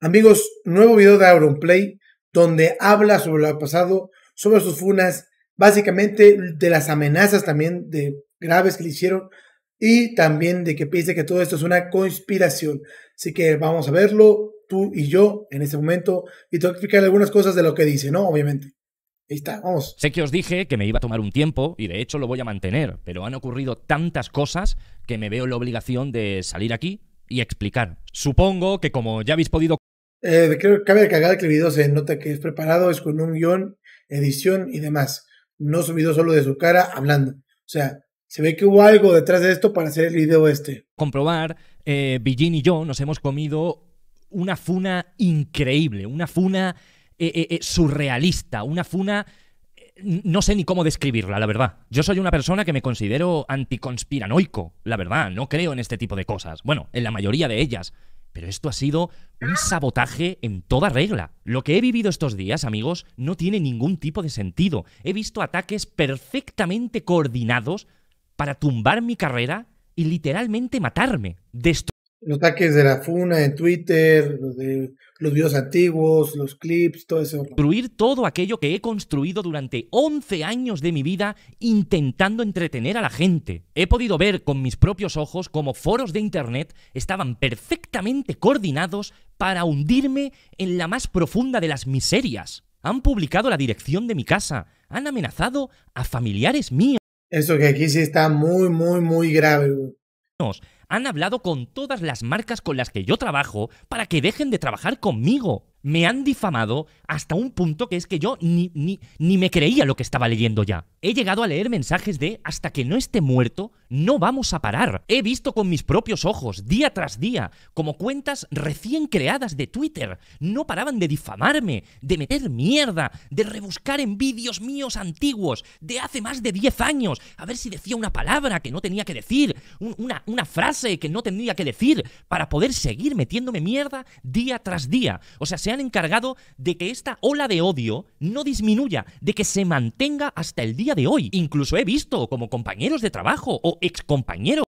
Amigos, nuevo video de Play donde habla sobre lo pasado, sobre sus funas, básicamente de las amenazas también de graves que le hicieron y también de que piense que todo esto es una conspiración. Así que vamos a verlo tú y yo en este momento y tengo que explicar algunas cosas de lo que dice, ¿no? Obviamente. Ahí está, vamos. Sé que os dije que me iba a tomar un tiempo y de hecho lo voy a mantener, pero han ocurrido tantas cosas que me veo la obligación de salir aquí y explicar. Supongo que como ya habéis podido eh, creo que cabe cagar que el video se nota que es preparado, es con un guión, edición y demás. No subido solo de su cara hablando. O sea, se ve que hubo algo detrás de esto para hacer el video este. Comprobar, eh, y yo nos hemos comido una funa increíble, una funa eh, eh, surrealista, una funa... No sé ni cómo describirla, la verdad. Yo soy una persona que me considero anticonspiranoico, la verdad. No creo en este tipo de cosas. Bueno, en la mayoría de ellas. Pero esto ha sido un sabotaje en toda regla. Lo que he vivido estos días, amigos, no tiene ningún tipo de sentido. He visto ataques perfectamente coordinados para tumbar mi carrera y literalmente matarme, los ataques de la FUNA en Twitter, los, de, los videos antiguos, los clips, todo eso. Construir todo aquello que he construido durante 11 años de mi vida intentando entretener a la gente. He podido ver con mis propios ojos cómo foros de Internet estaban perfectamente coordinados para hundirme en la más profunda de las miserias. Han publicado la dirección de mi casa, han amenazado a familiares míos. Eso que aquí sí está muy, muy, muy grave han hablado con todas las marcas con las que yo trabajo para que dejen de trabajar conmigo me han difamado hasta un punto que es que yo ni, ni, ni, me creía lo que estaba leyendo ya. He llegado a leer mensajes de hasta que no esté muerto, no vamos a parar. He visto con mis propios ojos, día tras día, como cuentas recién creadas de Twitter no paraban de difamarme, de meter mierda, de rebuscar en vídeos míos antiguos, de hace más de 10 años, a ver si decía una palabra que no tenía que decir, una, una frase que no tenía que decir, para poder seguir metiéndome mierda día tras día. O sea, se han encargado de que esta ola de odio no disminuya, de que se mantenga hasta el día de hoy. Incluso he visto como compañeros de trabajo o excompañeros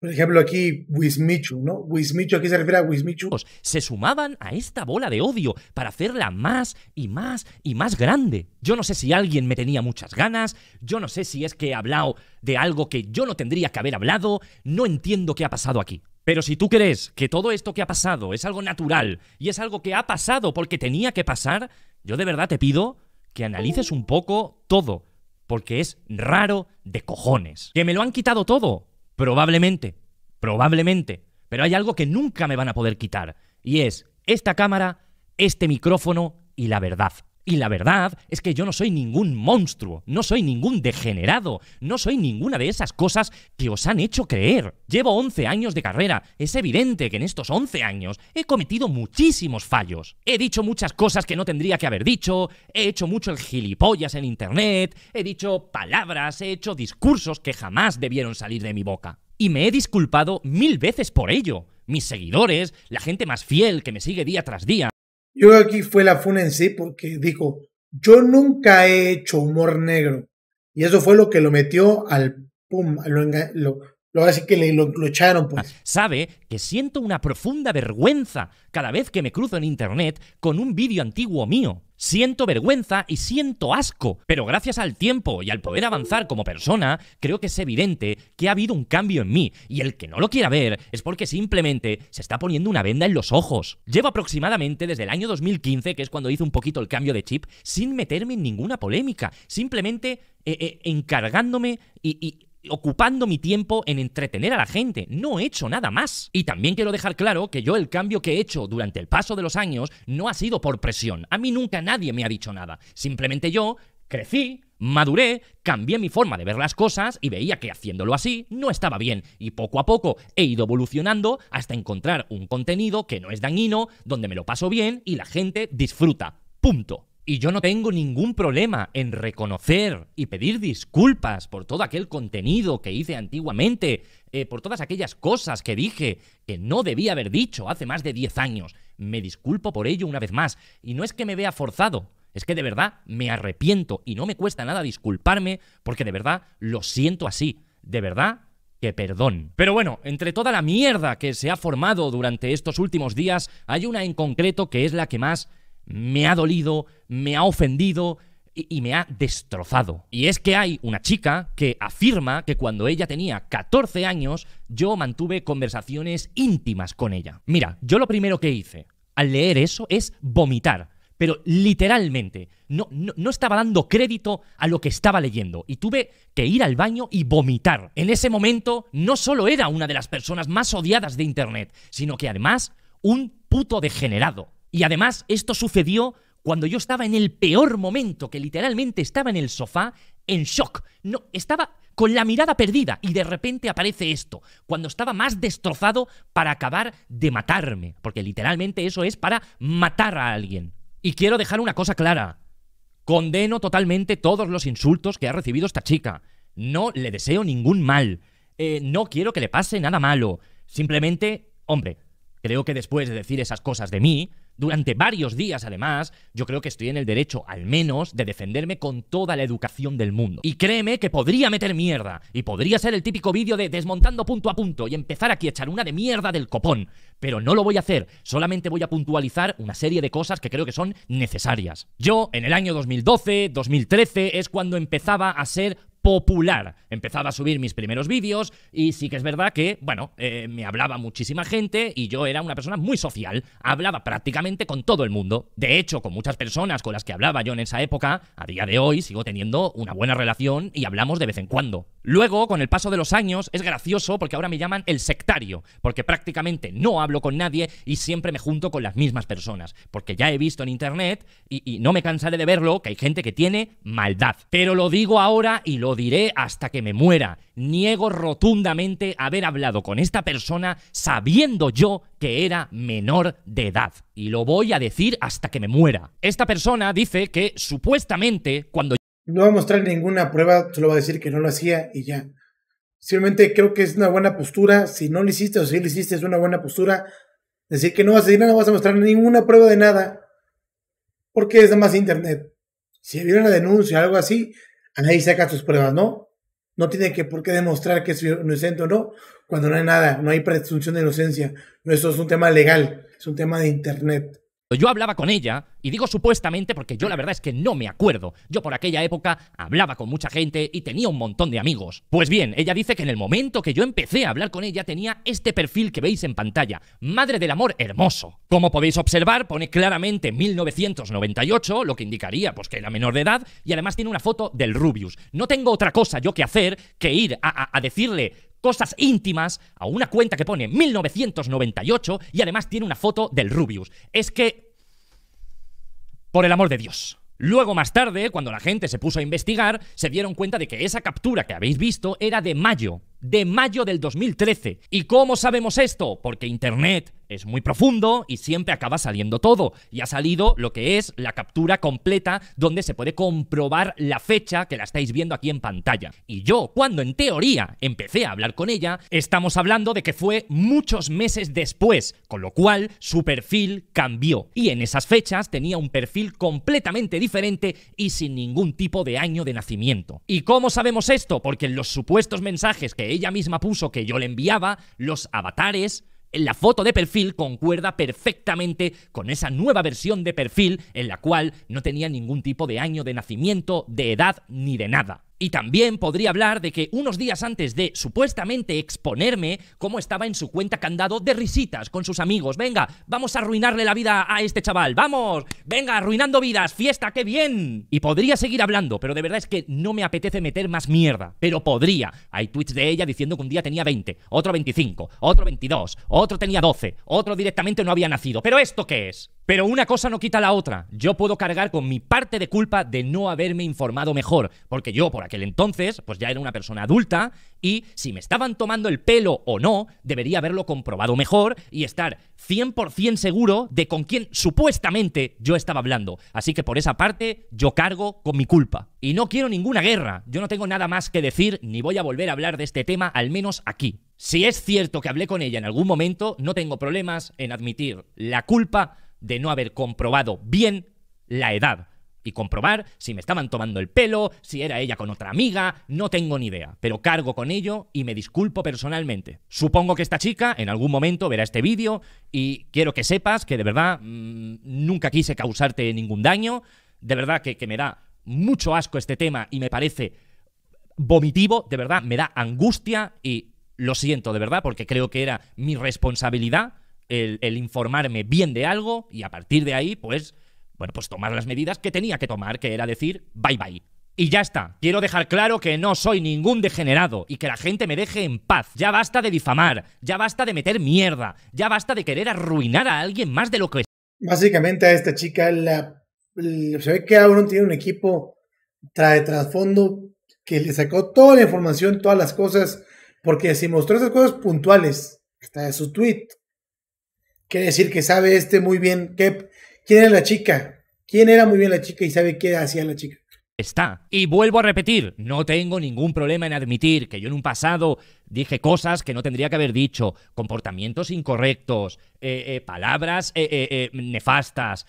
por ejemplo, aquí Wismichu, ¿no? Wismichu, aquí se refiere a Wismichu. Se sumaban a esta bola de odio para hacerla más y más y más grande. Yo no sé si alguien me tenía muchas ganas, yo no sé si es que he hablado de algo que yo no tendría que haber hablado, no entiendo qué ha pasado aquí. Pero si tú crees que todo esto que ha pasado es algo natural y es algo que ha pasado porque tenía que pasar, yo de verdad te pido que analices un poco todo, porque es raro de cojones. ¿Que me lo han quitado todo? Probablemente, probablemente. Pero hay algo que nunca me van a poder quitar, y es esta cámara, este micrófono y la verdad. Y la verdad es que yo no soy ningún monstruo, no soy ningún degenerado, no soy ninguna de esas cosas que os han hecho creer. Llevo 11 años de carrera, es evidente que en estos 11 años he cometido muchísimos fallos. He dicho muchas cosas que no tendría que haber dicho, he hecho mucho el gilipollas en Internet, he dicho palabras, he hecho discursos que jamás debieron salir de mi boca. Y me he disculpado mil veces por ello. Mis seguidores, la gente más fiel que me sigue día tras día, yo creo que aquí fue la fun en sí porque dijo, yo nunca he hecho humor negro. Y eso fue lo que lo metió al pum, lo, lo, lo así que le, lo echaron, pues. Ah, sabe que siento una profunda vergüenza cada vez que me cruzo en internet con un vídeo antiguo mío. Siento vergüenza y siento asco, pero gracias al tiempo y al poder avanzar como persona, creo que es evidente que ha habido un cambio en mí, y el que no lo quiera ver es porque simplemente se está poniendo una venda en los ojos. Llevo aproximadamente desde el año 2015, que es cuando hice un poquito el cambio de chip, sin meterme en ninguna polémica, simplemente eh, eh, encargándome y ocupando mi tiempo en entretener a la gente. No he hecho nada más. Y también quiero dejar claro que yo el cambio que he hecho durante el paso de los años no ha sido por presión. A mí nunca nadie me ha dicho nada. Simplemente yo crecí, maduré, cambié mi forma de ver las cosas y veía que haciéndolo así no estaba bien. Y poco a poco he ido evolucionando hasta encontrar un contenido que no es dañino, donde me lo paso bien y la gente disfruta. Punto. Y yo no tengo ningún problema en reconocer y pedir disculpas por todo aquel contenido que hice antiguamente, eh, por todas aquellas cosas que dije que no debía haber dicho hace más de 10 años. Me disculpo por ello una vez más. Y no es que me vea forzado, es que de verdad me arrepiento y no me cuesta nada disculparme porque de verdad lo siento así. De verdad que perdón. Pero bueno, entre toda la mierda que se ha formado durante estos últimos días, hay una en concreto que es la que más me ha dolido, me ha ofendido y, me ha destrozado. Y es que hay una chica que afirma que cuando ella tenía 14 años yo mantuve conversaciones íntimas con ella. Mira, yo lo primero que hice al leer eso es vomitar. Pero literalmente, no estaba dando crédito a lo que estaba leyendo y tuve que ir al baño y vomitar. En ese momento no solo era una de las personas más odiadas de Internet, sino que además un puto degenerado y además esto sucedió cuando yo estaba en el peor momento, que literalmente estaba en el sofá en shock. No, estaba con la mirada perdida y de repente aparece esto, cuando estaba más destrozado para acabar de matarme, porque literalmente eso es para matar a alguien. Y quiero dejar una cosa clara. Condeno totalmente todos los insultos que ha recibido esta chica. No le deseo ningún mal. Eh, no quiero que le pase nada malo. Simplemente, hombre, creo que después de decir esas cosas de mí, durante varios días además, yo creo que estoy en el derecho, al menos, de defenderme con toda la educación del mundo. Y créeme que podría meter mierda, y podría ser el típico vídeo de desmontando punto a punto y empezar aquí a echar una de mierda del copón, pero no lo voy a hacer, solamente voy a puntualizar una serie de cosas que creo que son necesarias. Yo, en el año 2012, 2013, es cuando empezaba a ser popular. Empezaba a subir mis primeros vídeos y sí que es verdad que, bueno, eh, me hablaba muchísima gente y yo era una persona muy social, hablaba prácticamente con todo el mundo. De hecho, con muchas personas con las que hablaba yo en esa época, a día de hoy sigo teniendo una buena relación y hablamos de vez en cuando. Luego, con el paso de los años, es gracioso porque ahora me llaman el sectario, porque prácticamente no hablo con nadie y siempre me junto con las mismas personas, porque ya he visto en internet y, y no me cansaré de verlo que hay gente que tiene maldad. Pero lo digo ahora y lo diré hasta que me muera. Niego rotundamente haber hablado con esta persona sabiendo yo que era menor de edad. Y lo voy a decir hasta que me muera. Esta persona dice que supuestamente cuando... No va a mostrar ninguna prueba, lo va a decir que no lo hacía y ya. Simplemente creo que es una buena postura. Si no lo hiciste o si lo hiciste, es una buena postura. Decir que no vas a decir nada, no vas a mostrar ninguna prueba de nada. Porque es nada más internet. Si hubiera una denuncia o algo así, ahí saca sus pruebas, ¿no? No tiene que por qué demostrar que es inocente o no, cuando no hay nada, no hay presunción de inocencia. No, eso es un tema legal, es un tema de internet. Yo hablaba con ella, y digo supuestamente porque yo la verdad es que no me acuerdo. Yo por aquella época hablaba con mucha gente y tenía un montón de amigos. Pues bien, ella dice que en el momento que yo empecé a hablar con ella tenía este perfil que veis en pantalla. Madre del amor hermoso. Como podéis observar, pone claramente 1998, lo que indicaría pues que era menor de edad, y además tiene una foto del Rubius. No tengo otra cosa yo que hacer que ir a, a decirle cosas íntimas a una cuenta que pone 1998 y además tiene una foto del Rubius. Es que... Por el amor de Dios. Luego, más tarde, cuando la gente se puso a investigar, se dieron cuenta de que esa captura que habéis visto era de mayo, de mayo del 2013. ¿Y cómo sabemos esto? Porque Internet es muy profundo y siempre acaba saliendo todo. Y ha salido lo que es la captura completa donde se puede comprobar la fecha que la estáis viendo aquí en pantalla. Y yo, cuando en teoría empecé a hablar con ella, estamos hablando de que fue muchos meses después, con lo cual su perfil cambió. Y en esas fechas tenía un perfil completamente diferente y sin ningún tipo de año de nacimiento. ¿Y cómo sabemos esto? Porque en los supuestos mensajes que ella misma puso que yo le enviaba, los avatares la foto de perfil concuerda perfectamente con esa nueva versión de perfil en la cual no tenía ningún tipo de año de nacimiento, de edad ni de nada. Y también podría hablar de que unos días antes de supuestamente exponerme, cómo estaba en su cuenta candado de risitas con sus amigos. Venga, vamos a arruinarle la vida a este chaval. Vamos, venga, arruinando vidas, fiesta, qué bien. Y podría seguir hablando, pero de verdad es que no me apetece meter más mierda. Pero podría. Hay tweets de ella diciendo que un día tenía 20, otro 25, otro 22, otro tenía 12, otro directamente no había nacido. Pero esto qué es? Pero una cosa no quita la otra. Yo puedo cargar con mi parte de culpa de no haberme informado mejor, porque yo por aquel entonces, pues ya era una persona adulta y si me estaban tomando el pelo o no, debería haberlo comprobado mejor y estar 100% seguro de con quién supuestamente yo estaba hablando. Así que por esa parte yo cargo con mi culpa. Y no quiero ninguna guerra, yo no tengo nada más que decir ni voy a volver a hablar de este tema, al menos aquí. Si es cierto que hablé con ella en algún momento, no tengo problemas en admitir la culpa de no haber comprobado bien la edad y comprobar si me estaban tomando el pelo, si era ella con otra amiga, no tengo ni idea, pero cargo con ello y me disculpo personalmente. Supongo que esta chica en algún momento verá este vídeo y quiero que sepas que de verdad mm, nunca quise causarte ningún daño, de verdad que, me da mucho asco este tema y me parece vomitivo, de verdad me da angustia y lo siento de verdad porque creo que era mi responsabilidad el informarme bien de algo y a partir de ahí pues bueno, pues tomar las medidas que tenía que tomar, que era decir bye bye. Y ya está, quiero dejar claro que no soy ningún degenerado y que la gente me deje en paz. Ya basta de difamar, ya basta de meter mierda, ya basta de querer arruinar a alguien más de lo que es. Básicamente a esta chica la, se ve que aún tiene un equipo trae trasfondo que le sacó toda la información, todas las cosas, porque si mostró esas cosas puntuales, está en su tweet, quiere decir que sabe este muy bien que quién era la chica, quién era muy bien la chica y sabe qué hacía la chica está. Y vuelvo a repetir, no tengo ningún problema en admitir que yo en un pasado dije cosas que no tendría que haber dicho, comportamientos incorrectos, eh, eh, palabras eh, nefastas,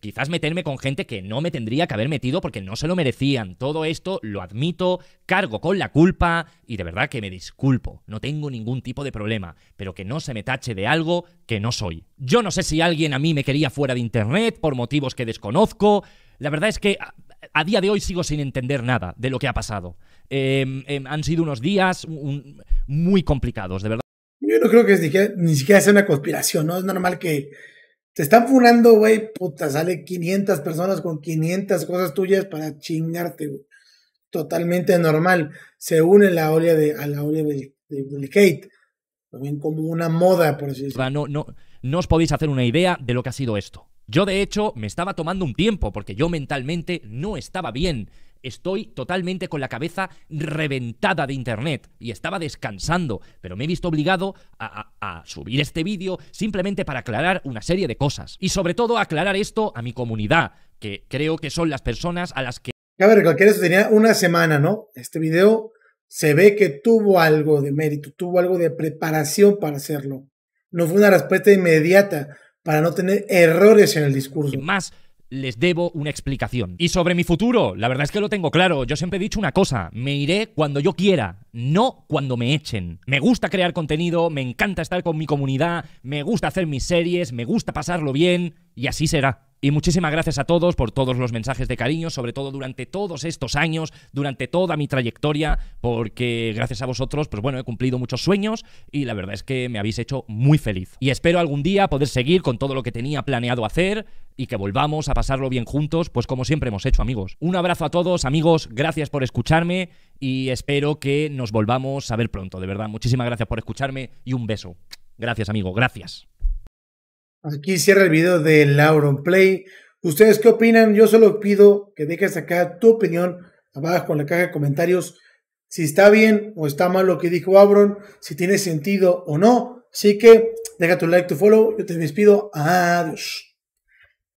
quizás meterme con gente que no me tendría que haber metido porque no se lo merecían. Todo esto lo admito, cargo con la culpa y de verdad que me disculpo, no tengo ningún tipo de problema, pero que no se me tache de algo que no soy. Yo no sé si alguien a mí me quería fuera de Internet por motivos que desconozco. La verdad es que a día de hoy sigo sin entender nada de lo que ha pasado. Em, em, han sido unos días muy complicados, de verdad. Yo no creo que ni siquiera, sea una conspiración, ¿no? Es normal que te están funando, güey, puta, sale 500 personas con 500 cosas tuyas para chingarte, güey. Totalmente normal. Se une la de, a la ola de Kate. También como una moda, por así decirlo. No, no, no os podéis hacer una idea de lo que ha sido esto. Yo de hecho me estaba tomando un tiempo porque yo mentalmente no estaba bien. Estoy totalmente con la cabeza reventada de internet y estaba descansando, pero me he visto obligado a, subir este vídeo simplemente para aclarar una serie de cosas. Y sobre todo aclarar esto a mi comunidad, que creo que son las personas a las que... Cabe ver, cualquiera eso tenía una semana, ¿no? Este video se ve que tuvo algo de mérito, tuvo algo de preparación para hacerlo. No fue una respuesta inmediata, para no tener errores en el discurso. Más les debo una explicación. Y sobre mi futuro, la verdad es que lo tengo claro. Yo siempre he dicho una cosa, me iré cuando yo quiera, no cuando me echen. Me gusta crear contenido, me encanta estar con mi comunidad, me gusta hacer mis series, me gusta pasarlo bien, y así será. Y muchísimas gracias a todos por todos los mensajes de cariño, sobre todo durante todos estos años, durante toda mi trayectoria, porque gracias a vosotros, pues bueno, he cumplido muchos sueños y la verdad es que me habéis hecho muy feliz. Y espero algún día poder seguir con todo lo que tenía planeado hacer y que volvamos a pasarlo bien juntos, pues como siempre hemos hecho, amigos. Un abrazo a todos, amigos, gracias por escucharme y espero que nos volvamos a ver pronto, de verdad. Muchísimas gracias por escucharme y un beso. Gracias, amigo, gracias. Aquí cierra el video de Lauron Play. ¿Ustedes qué opinan? Yo solo pido que dejes acá tu opinión abajo en la caja de comentarios. Si está bien o está mal lo que dijo Auron, si tiene sentido o no. Así que deja tu like, tu follow. Yo te despido. Adiós.